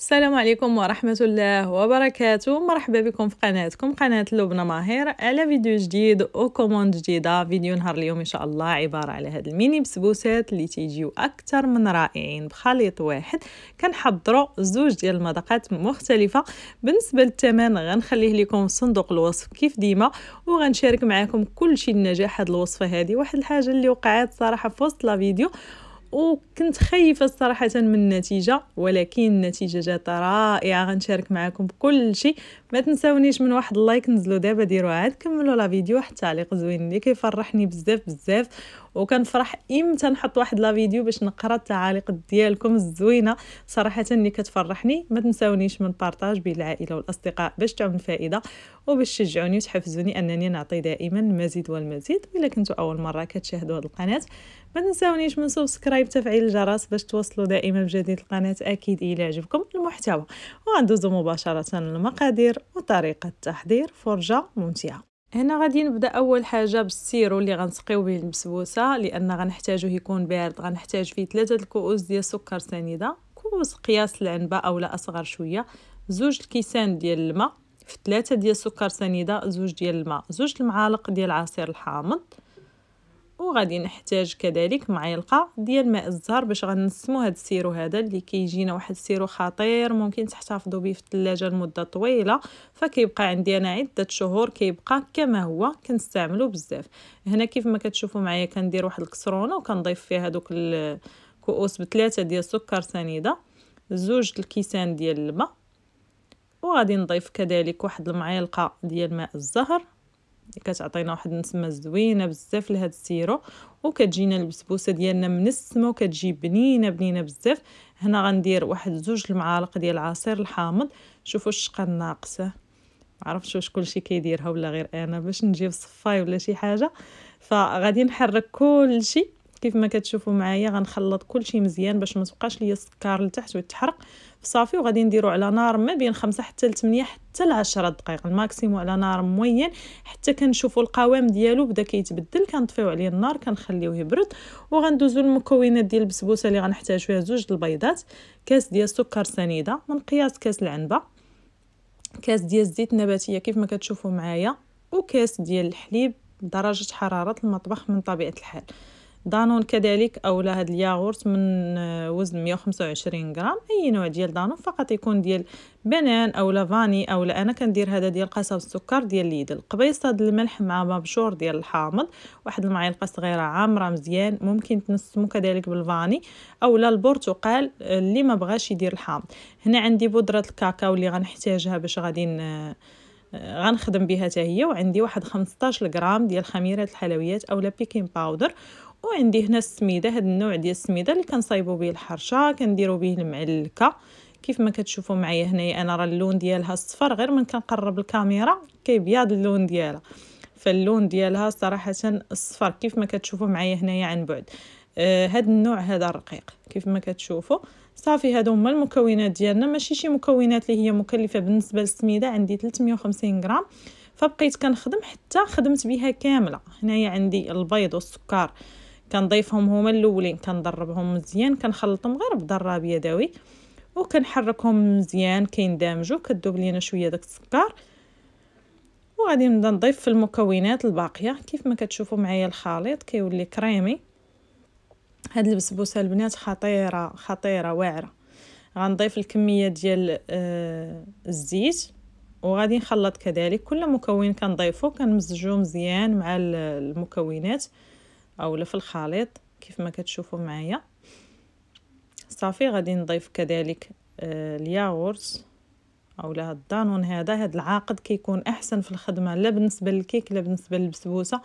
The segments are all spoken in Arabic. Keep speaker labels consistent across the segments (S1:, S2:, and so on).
S1: السلام عليكم ورحمة الله وبركاته مرحبا بكم في قناتكم قناة لبنى ماهر على فيديو جديد وكوموند جديدة فيديو نهار اليوم إن شاء الله عبارة على هاد الميني بسبوسات اللي تيجيو أكثر من رائعين بخليط واحد كنحضرو زوج ديال المذاقات مختلفة بالنسبة للثمن غنخليه لكم في صندوق الوصف كيف ديما وغنشارك معكم كل شيء النجاح هاد الوصفة هادي واحد الحاجة اللي وقعت صراحة في وسط الفيديو وكنت خايفه صراحه من النتيجه ولكن النتيجه جات رائعه غنشارك معكم بكل شيء ما تنسونيش من واحد اللايك نزلو دابا ديروا عاد كملوا لا فيديو حتى تعليق زوين اللي كيفرحني بزاف بزاف وكنفرح امتى نحط واحد لا فيديو باش نقرا التعاليق ديالكم الزوينه صراحه اللي كتفرحني ما تنساونيش من بارطاج بين العائله والاصدقاء باش تعم الفائده وباش تشجعوني وتحفزوني انني نعطي دائما المزيد والمزيد الا كنتو اول مره كتشاهدوا هذه القناه ما تنساونيش من سبسكرايب تفعيل الجرس باش توصلوا دائما بجديد القناه اكيد الى عجبكم المحتوى وغندوزو مباشره للمقادير وطريقه تحضير فرجه ممتعه هنا غادي نبدا اول حاجه بالسيرو اللي غنسقيو به البسبوسه لان غنحتاجو يكون بارد غنحتاج فيه ثلاثه الكؤوس ديال سكر سنيده كؤوس قياس العنبه اولا اصغر شويه زوج الكيسان ديال الماء في ثلاثه ديال سكر سنيده زوج ديال الماء زوج المعالق ديال عصير الحامض وغادي نحتاج كذلك معلقه ديال ماء الزهر باش غنسمو هذا السيرو هذا اللي كيجينا واحد السيرو خطير ممكن تحتفظوا به في الثلاجه لمده طويله فكيبقى عندي انا عده شهور كيبقى كما هو كنستعملو بزاف هنا كيف ما كتشوفوا معايا كندير واحد الكسرونه وكنضيف فيها هذوك الكؤوس بثلاثه ديال سكر سنيده زوج الكيسان ديال الماء وغادي نضيف كذلك واحد المعلقه ديال ماء الزهر كتعطينا واحد النسمه زوينه بزاف لهاد السيرو وكتجينا البسبوسه ديالنا من السما وكتجي بنينه بنينه بزاف هنا غندير واحد زوج المعالق ديال العصير الحامض شوفوا الشقه الناقصه معرفتش واش كلشي كيديرها ولا غير انا باش نجيب صفاي ولا شي حاجه فغادي نحرك كلشي كيف ما كتشوفوا معايا غنخلط كلشي مزيان باش ما تبقاش ليا السكر لتحت ويتحرق صافي وغادي نديرو على نار ما بين خمسة حتى لتمنية حتى لعشرة دقائق الماكسيمو على نار موين حتى كنشوفو القوام ديالو بدا كيتبدل كنطفيو عليه النار كنخليوه يبرد وغندوزو المكونات ديال البسبوسه اللي غنحتاج فيها زوج البيضات كاس ديال سكر سنيده من قياس كاس العنبه كاس ديال الزيت النباتيه كيف ما كتشوفو معايا وكاس ديال الحليب درجه حراره المطبخ من طبيعه الحال دانون كذلك أولى هاد الياغورت من آه، وزن 125 غرام أي نوع ديال دانون فقط يكون ديال بنان أولا فاني أولا أنا كندير هذا ديال قصب السكر ديال ليدل قبيصة ديال الملح مع مبشور ديال الحامض واحد المعلقة صغيرة عامرة مزيان ممكن تنسمو كذلك بالفاني أولا البرتقال آه، اللي ما بغاش يدير الحامض هنا عندي بودرة الكاكاو اللي غنحتاجها باش غادي آه، غنخدم بها حتى هي وعندي واحد 15 غرام ديال خميره الحلويات اولا بيكين باودر وعندي هنا السميده هاد النوع ديال السميده اللي كنصايبو به الحرشه كنديرو به المعلكه كيف ما كتشوفوا معايا هنايا انا راه اللون ديالها صفر غير من كنقرب الكاميرا كيبيض اللون ديالها فاللون ديالها صراحه صفر كيف ما كتشوفوا معايا هنايا عن بعد آه هاد النوع هذا الرقيق كيف ما كتشوفوا صافي هادو هما المكونات ديالنا ماشي شي مكونات اللي هي مكلفه بالنسبه للسميده عندي 350 غرام فبقيت كنخدم حتى خدمت بها كامله هنايا عندي البيض والسكر كنضيفهم هما الاولين كندربهم مزيان كنخلطهم غير بضراب يدوي وكنحركهم مزيان كيندمجوا كذوب لينا شويه داك السكر وغادي نبدا نضيف في المكونات الباقيه كيف ما كتشوفوا معايا الخليط كيولي كريمي هاد البسبوسه البنات خطيره خطيره واعره غنضيف الكميه ديال آه، الزيت وغادي نخلط كذلك كل مكون كنضيفو كنمزجو مزيان مع المكونات آه اولا في الخليط كيف ما كتشوفوا معايا صافي غادي نضيف كذلك آه، الياغورت او الدانون هذا هذا العاقد كيكون احسن في الخدمه لا بالنسبه للكيك لا بالنسبه للبسبوسه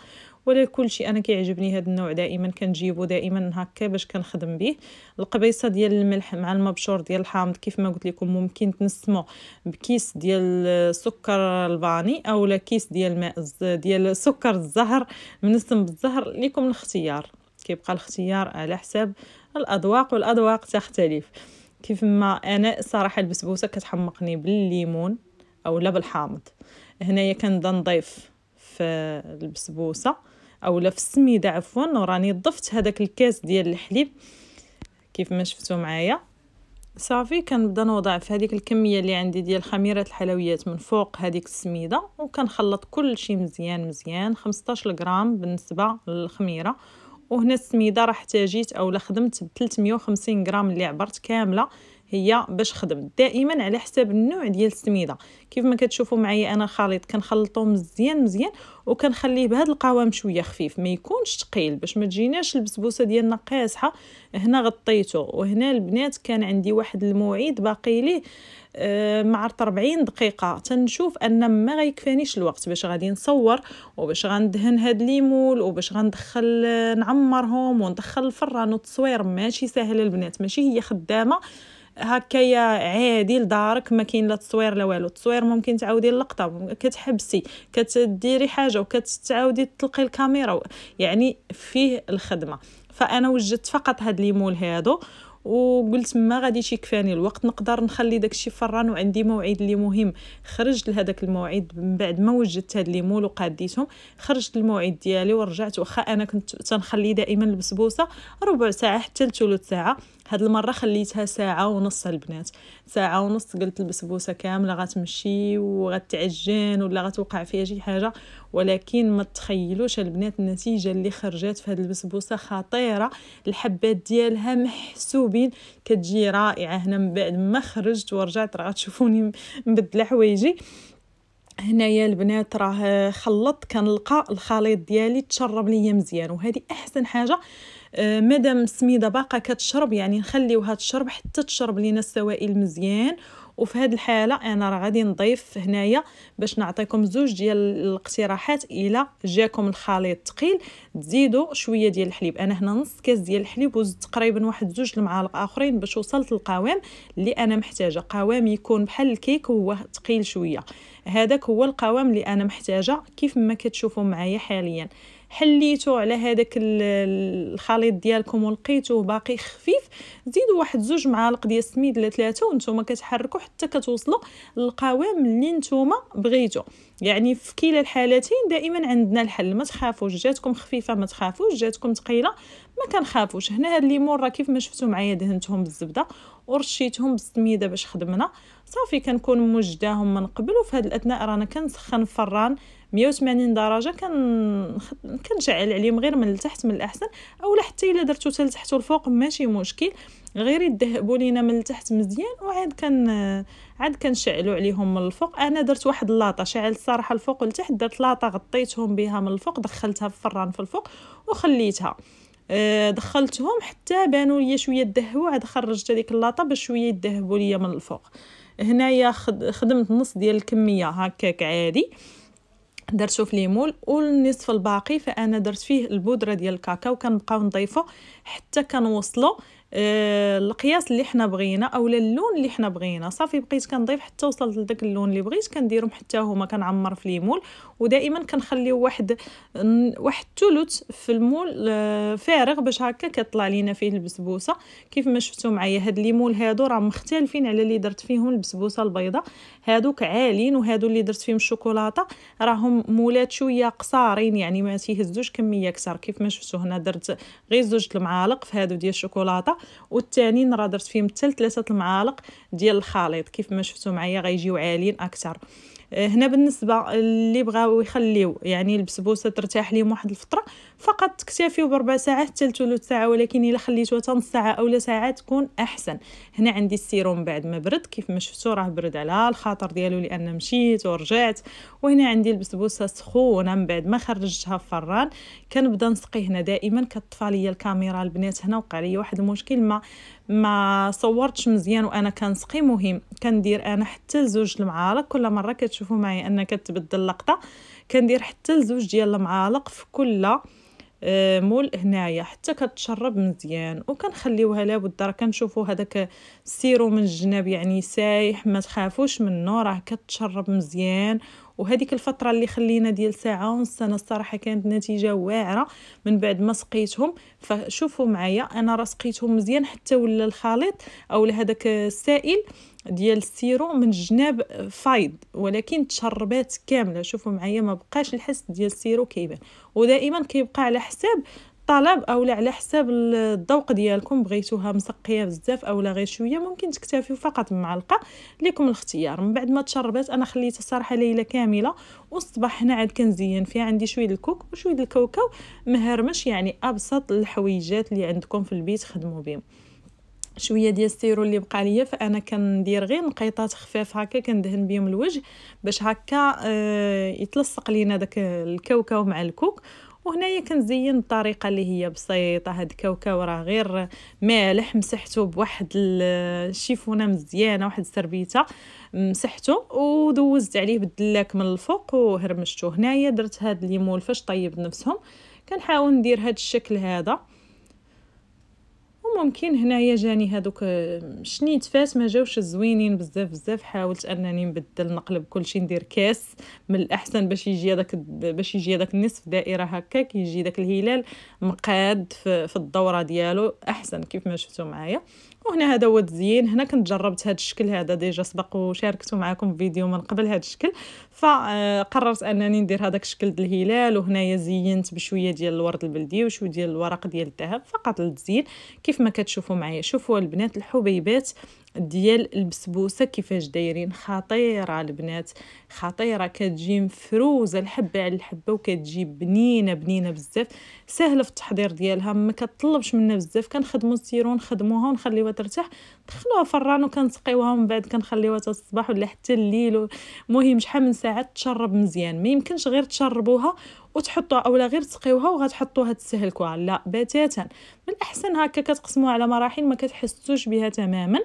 S1: ولا كل شيء انا كيعجبني هذا النوع دائما كنجيبو دائما هكا باش كنخدم به القبيصه ديال الملح مع المبشور ديال الحامض كيف ما قلت لكم ممكن تنسمو بكيس ديال سكر الفاني لا كيس ديال ماء ديال سكر الزهر منسم بالزهر لكم الاختيار كيبقى الاختيار على حساب الاذواق والاذواق تختلف كيف ما انا صراحه البسبوسه كتحمقني بالليمون او لا بالحامض هنايا كنبدا نضيف في البسبوسه اولا في السميده عفوا وراني ضفت هذاك الكاس ديال الحليب كيف ما شفتوا معايا صافي كنبدا نوضع في هذيك الكميه اللي عندي ديال خميره الحلويات من فوق هذيك السميده وكنخلط كل شيء مزيان مزيان 15 غرام بالنسبه للخميره وهنا السميده راه احتاجيت اولا خدمت ب 350 غرام اللي عبرت كامله هي باش خدمت دائما على حساب النوع ديال السميده كيف ما كتشوفوا معايا انا الخليط كنخلطو مزيان مزيان وكنخليه بهذا القوام شويه خفيف ما يكونش ثقيل باش ما تجيناش البسبوسه ديالنا قاصحه هنا غطيته وهنا البنات كان عندي واحد الموعد باقي ليه آه، مع 40 دقيقه تنشوف ان ما غيكفانيش الوقت باش غادي نصور وباش غندهن هاد ليمول وباش غندخل نعمرهم وندخل الفران والتصوير ماشي ساهل البنات ماشي هي خدامه هكايا عادي لدارك ما كاين لا تصوير لا والو التصوير ممكن تعاودي اللقطه كتحبسي كتديري حاجه وكتعاودي تلقي الكاميرا يعني فيه الخدمه فانا وجدت فقط هاد ليمول هادو وقلت ما غادي يكفاني الوقت نقدر نخلي داكشي فران وعندي موعد اللي مهم خرجت لهذاك الموعد من بعد ما وجدت هاد لي مول وقاديتهم خرجت الموعد ديالي ورجعت واخا انا كنت تنخلي دائما البسبوسه ربع ساعه حتى لثلث ساعه هاد المره خليتها ساعه ونص البنات ساعه ونص قلت البسبوسه كامله غتمشي وغتعجن ولا غتوقع فيها شي حاجه ولكن ما تخيلوش البنات النتيجه اللي خرجت في هاد البسبوسه خطيره الحبات ديالها محسوبين كتجي رائعه هنا من بعد ما خرجت ورجعت راه غتشوفوني مبدله حوايجي هنايا البنات راه خلطت كنلقى الخليط ديالي تشرب ليا مزيان وهذه احسن حاجه أه، مدام سميده باقا كتشرب يعني نخليوها تشرب حتى تشرب لينا السوائل مزيان وفي هذه الحاله انا راه غادي نضيف هنايا باش نعطيكم زوج ديال الاقتراحات الا جاكم الخليط ثقيل تزيدوا شويه ديال الحليب انا هنا نص كاس ديال الحليب وزدت تقريبا واحد زوج المعالق اخرين باش وصلت للقوام اللي انا محتاجه قوام يكون بحال الكيك هو ثقيل شويه هذاك هو القوام اللي انا محتاجه كيف ما كتشوفوا معايا حاليا حليتو على هذاك الخليط ديالكم ولقيتوه باقي خفيف زيدوا واحد زوج معالق ديال السميد ولا ثلاثه وانتم كتحركوا حتى كتوصلوا للقوام اللي نتوما بغيتو يعني في كلا الحالتين دائما عندنا الحل ما تخافوش جاتكم خفيفه ما تخافوش جاتكم ثقيله ما كنخافوش هنا هاد الليمون راه كيف ما شفتوا معايا دهنتهم بالزبده ورشيتهم بالسميده باش خدمنا صافي كنكون موجداهم من قبل وفي هذه الاثناء رانا كنسخن فران 180 درجه كن كنشعل عليهم غير من التحت من الاحسن اولا حتى الا درتو حتى لتحت والفوق ماشي مشكل غير يذهبوا لينا من التحت مزيان وعاد كن عاد كنشعلوا عليهم من الفوق انا درت واحد لاطه شعلت الصراحه الفوق والتحت درت لاطه غطيتهم بها من الفوق دخلتها في الفران في الفوق وخليتها آه، دخلتهم حتى بانوا ليا شويه دهبوا عاد خرجت هذيك اللاطه باش شويه يدهبوا ليا من الفوق هنايا خدمت نص ديال الكميه هكاك عادي درتو في ليمول والنصف الباقي فانا درت فيه البودره ديال الكاكاو كنبقاو نضيفه حتى كنوصلو آه، القياس اللي حنا بغينا اولا اللون اللي حنا بغينا صافي بقيت كنضيف حتى وصلت لذاك اللون اللي بغيت كنديرهم حتى هما كنعمر في المول ودائما كنخليو واحد واحد ثلث في المول آه، فارغ باش هكا كطلع لينا فيه البسبوسه كيف ما شفتوا معايا هاد ليمول هادو راه مختلفين على اللي درت فيهم البسبوسه البيضاء هادوك عالين وهادو اللي درت فيهم الشوكولاته راهم مولات شويه قصارين يعني ما تيهزوش كميه كثر كيف ما شفتوا هنا درت غير زوج المعالق في هادو ديال الشوكولاته والثاني راه درت فيهم حتى ثلاثه المعالق ديال الخليط كيف ما شفتوا معايا غيجيو عاليين اكثر آه، هنا بالنسبه اللي بغاو يخليو يعني البسبوسه ترتاح ليهم واحد الفتره فقط تكتفيو بربع ساعات حتى لثلث ساعه ولكن الا خليتوها حتى نص ساعه اولا ساعه تكون احسن هنا عندي السيروم بعد ما برد كيف ما شفتوا راه برد على الخاطر ديالو لان مشيت ورجعت وهنا عندي البسبوسه سخونه من بعد ما خرجتها في الفران كنبدا نسقي هنا دائما كطفى ليا الكاميرا البنات هنا وقع لي واحد المشكل ما ما صورتش مزيان وانا كنسقي مهم كندير انا حتى لزوج المعالق كل مره كتشوفوا معايا ان كتبدل اللقطه كندير حتى لزوج ديال المعالق في كل آه، مول هنايا حتى كتشرب مزيان وكنخليوها لابد راه كنشوفوا هذاك السيرو من الجناب يعني سايح ما تخافوش منه راه كتشرب مزيان وهذيك الفتره اللي خلينا ديال ساعه ونص انا الصراحه كانت نتيجه واعره من بعد ما سقيتهم فشوفوا معايا انا راه سقيتهم مزيان حتى ولا الخليط او هذاك السائل ديال السيرو من جناب فايض ولكن تشربات كامله شوفوا معايا ما بقاش الحس ديال السيرو كيبان ودائما كيبقى على حساب الطلب او على حساب الذوق ديالكم بغيتوها مسقيه بزاف اولا غير شويه ممكن تكتفيو فقط بمعلقه لكم الاختيار من بعد ما تشربات انا خليتها صراحه ليله كامله والصباح هنا عاد كنزين فيها عندي شويه الكوك وشويه الكاوكاو مهرمش يعني ابسط الحويجات اللي عندكم في البيت خدموا بهم شويه ديال السيرو اللي بقى ليا فانا كندير غير نقيطات خفاف هكا كندهن بهم الوجه باش هكا آه يتلصق لينا داك الكاوكاو مع الكوك وهنايا كنزين بطريقه اللي هي بسيطه هاد الكاوكاو راه غير مالح مسحته بواحد الشيفونه مزيانه واحد السربيته مسحته ودوزت عليه بالدلاك من الفوق وهرمشته هنايا درت هاد الليمون فاش طيب نفسهم كنحاول ندير هاد الشكل هذا ممكن هنايا جاني هذوك آه، شنيت فاس ما جاوش زوينين بزاف بزاف حاولت انني نبدل نقلب كلشي ندير كاس من الاحسن باش يجي هذاك باش يجي هذاك النصف دائره هكاك يجي داك الهلال مقاد في, في الدوره ديالو احسن كيف ما شفتوا معايا وهنا هذا هو التزيين هنا كنت جربت هذا الشكل هذا ديجا سبق وشاركته معكم في فيديو من قبل هذا الشكل فقررت انني ندير هذاك الشكل ديال الهلال وهنايا زينت بشويه ديال الورد البلدي وشويه ديال الورق ديال الذهب فقط للتزيين كيف ما كتشوفوا معايا شوفوا البنات الحبيبات ديال البسبوسه كيفاش دايرين خطيره البنات خطيره كتجي مفروزه الحبه على الحبه وكتجي بنينه بنينه بزاف سهله في التحضير ديالها ما كتطلبش منا بزاف كنخدموا السيرو نخدموها ونخليوها ترتاح دخلوها فران وكنسقيوها ومن بعد كنخليوها حتى الصباح ولا حتى الليل المهم شحال من ساعات تشرب مزيان ما يمكنش غير تشربوها وتحطوها اولا غير تسقيوها وغتحطوها تسهلكوها لا بتاتا من الاحسن هكا كتقسموها على مراحل ما كتحسوش بها تماما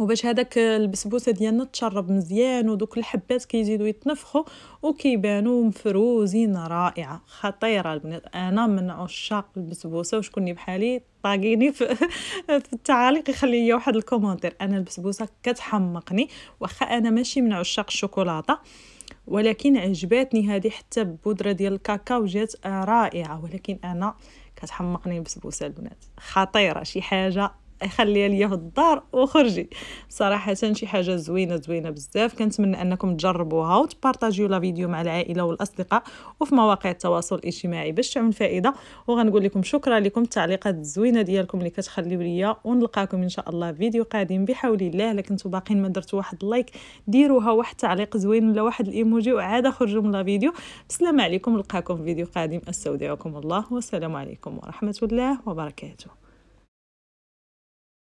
S1: وباش هذاك البسبوسه ديالنا تشرب مزيان ودوك الحبات كيزيدوا يتنفخوا وكيبانوا مفروزين رائعه خطيره البنات انا من عشاق البسبوسه وشكوني بحالي طاقيني في, في التعاليق يخلي لي واحد الكومونتير انا البسبوسه كتحمقني واخا انا ماشي من عشاق الشوكولاته ولكن عجباتني هذه حتى بودره ديال الكاكاو جات رائعه ولكن انا كتحمقني البسبوسه البنات خطيره شي حاجه خليها ليا في الدار وخرجي صراحه شي حاجه زوينه زوينه بزاف كنتمنى انكم تجربوها وتبارطاجيو لا فيديو مع العائله والاصدقاء وفي مواقع التواصل الاجتماعي باش تعمل فائده وغنقول لكم شكرا لكم التعليقات الزوينه ديالكم اللي كتخليو ليا ونلقاكم ان شاء الله في فيديو قادم بحول الله الا كنتو باقيين ما درتو واحد لايك ديروها واحد تعليق زوين ولا واحد الايموجي وعاد خرجوا من لا فيديو بسلام عليكم نلقاكم في فيديو قادم استودعكم الله والسلام عليكم ورحمه الله وبركاته